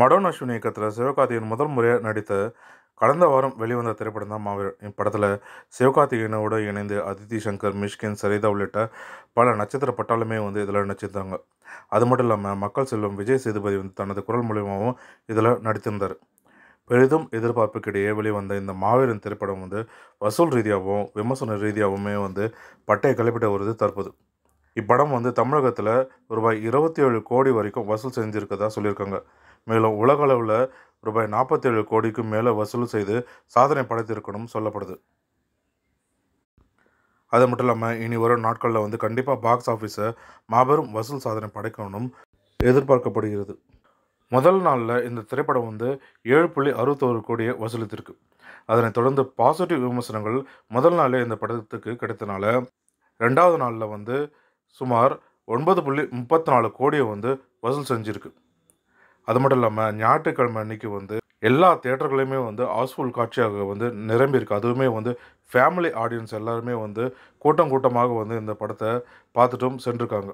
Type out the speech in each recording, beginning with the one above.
மடோன் அஸ்வினி இயக்கத்தில் சிவகார்த்திகன் முதல் முறையாக நடித்த கடந்த வாரம் வெளிவந்த திரைப்படம் தான் மாவீரன் இப்படத்தில் சிவகார்த்திகேயனோடு இணைந்து அதித்தி சங்கர் மிஷ்கின் சரிதா உள்ளிட்ட பல நட்சத்திர பட்டாலுமே வந்து இதில் நடிச்சிருந்தாங்க அது மட்டும் இல்லாமல் மக்கள் செல்வம் விஜய் சேதுபதி வந்து தனது குரல் மூலியமாகவும் இதில் நடித்திருந்தார் பெரிதும் எதிர்பார்ப்புக்கிடையே வெளிவந்த இந்த மாவீரன் திரைப்படம் வந்து வசூல் ரீதியாகவும் விமர்சன ரீதியாகவுமே வந்து பட்டையை கிளப்பிட்ட வருது தற்போது இப்படம் வந்து தமிழகத்தில் ரூபாய் இருபத்தி ஏழு கோடி வரைக்கும் வசூல் செஞ்சுருக்கதா சொல்லியிருக்காங்க மேலும் உலகளவில் ரூபாய் நாற்பத்தேழு கோடிக்கும் மேலே வசூல் செய்து சாதனை படைத்திருக்கணும் சொல்லப்படுது அது மட்டும் இல்லாமல் இனி வரும் நாட்களில் வந்து கண்டிப்பாக பாக்ஸ் ஆஃபீஸை மாபெரும் வசூல் சாதனை படைக்கணும் எதிர்பார்க்கப்படுகிறது முதல் நாளில் இந்த திரைப்படம் வந்து ஏழு புள்ளி அறுபத்தோரு கோடியை வசூலித்திருக்கு அதனைத் தொடர்ந்து பாசிட்டிவ் விமர்சனங்கள் முதல் நாளே இந்த படத்துக்கு கிடைத்தனால ரெண்டாவது நாளில் வந்து சுமார் ஒன்பது புள்ளி முப்பத்தி நாலு கோடியை வந்து வசூல் செஞ்சுருக்கு அது மட்டும் இல்லாமல் ஞாயிற்றுக்கிழமை அன்றைக்கி வந்து எல்லா தேட்டர்களையுமே வந்து ஹவுஸ்ஃபுல் காட்சியாக வந்து நிரம்பியிருக்கு அதுவுமே வந்து ஃபேமிலி ஆடியன்ஸ் எல்லாருமே வந்து கூட்டம் கூட்டமாக வந்து இந்த படத்தை பார்த்துட்டும் சென்றிருக்காங்க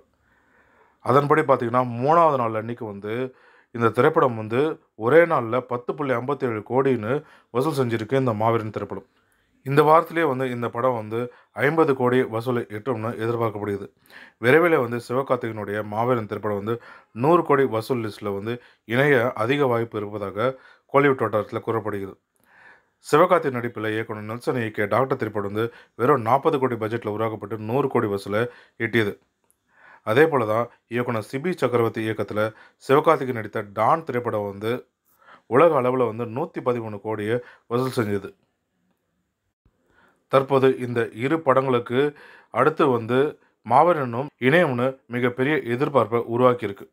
அதன்படி பார்த்திங்கன்னா மூணாவது நாள் அன்றைக்கி வந்து இந்த திரைப்படம் வந்து ஒரே நாளில் பத்து புள்ளி ஐம்பத்தி ஏழு கோடின்னு வசூல் செஞ்சுருக்கு இந்த மாவீரன் திரைப்படம் இந்த வாரத்திலே வந்து இந்த படம் வந்து ஐம்பது கோடி வசூலை எட்டும்னு எதிர்பார்க்கப்படுகிறது விரைவில் வந்து சிவகார்த்திகனுடைய மாபெரும் திரைப்படம் வந்து நூறு கோடி வசூல் லிஸ்ட்டில் வந்து இணைய அதிக வாய்ப்பு இருப்பதாக கோலிவுட் வட்டாரத்தில் கூறப்படுகிறது சிவகார்த்தி நடிப்பில் இயக்குனர் நெல்சன் இயக்கிய டாக்டர் திரைப்படம் வந்து வெறும் நாற்பது கோடி பட்ஜெட்டில் உருவாக்கப்பட்டு நூறு கோடி வசூலை எட்டியது அதே போல் தான் இயக்குனர் சிபி சக்கரவர்த்தி இயக்கத்தில் சிவகார்த்திகை நடித்த டான் திரைப்படம் வந்து உலக அளவில் வந்து நூற்றி பதிமூணு கோடியை வசூல் செஞ்சது தற்போது இந்த இரு படங்களுக்கு அடுத்து வந்து மாவீரனும் இணையம்னு மிகப்பெரிய எதிர்பார்ப்பை உருவாக்கியிருக்கு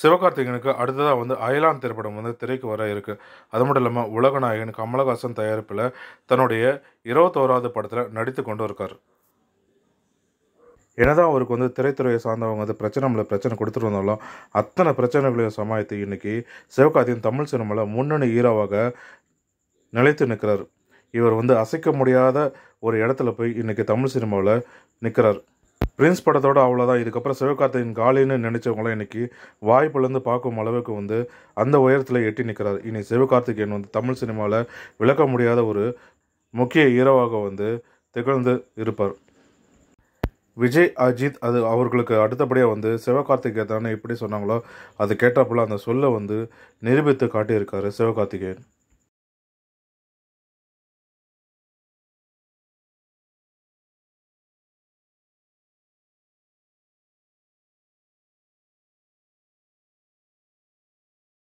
சிவகார்த்திகனுக்கு அடுத்ததாக வந்து அயலான் திரைப்படம் வந்து திரைக்கு வர இருக்கு அது மட்டும் இல்லாமல் உலகநாயகன் கமலஹாசன் தயாரிப்பில் தன்னுடைய இருபத்தோராவது படத்தில் நடித்து கொண்டு இருக்கார் என்னதான் அவருக்கு வந்து திரைத்துறையை சார்ந்தவங்க வந்து பிரச்சனை நம்மளை பிரச்சனை கொடுத்துட்டு வந்தாலும் அத்தனை பிரச்சனைகளையும் சமாளித்து இன்றைக்கி சிவகார்த்தியின் தமிழ் சினிமாவில் முன்னணி ஹீரோவாக நிலைத்து நிற்கிறார் இவர் வந்து அசைக்க முடியாத ஒரு இடத்துல போய் இன்றைக்கி தமிழ் சினிமாவில் நிற்கிறார் பிரின்ஸ் படத்தோட அவ்வளோதான் இதுக்கப்புறம் சிவகார்த்தையின் காலின்னு நினச்சவங்களாம் இன்றைக்கி வாய்ப்புலேருந்து பார்க்கும் அளவுக்கு வந்து அந்த உயரத்தில் எட்டி நிற்கிறார் இனி சிவகார்த்திகேயன் வந்து தமிழ் சினிமாவில் விளக்க முடியாத ஒரு முக்கிய ஹீரோவாக வந்து திகழ்ந்து இருப்பார் விஜய் அஜித் அது அவர்களுக்கு அடுத்தபடியாக வந்து தானே எப்படி சொன்னாங்களோ அது கேட்டப்பல அந்த சொல்லை வந்து நிரூபித்து காட்டியிருக்காரு சிவகார்த்திகேயன்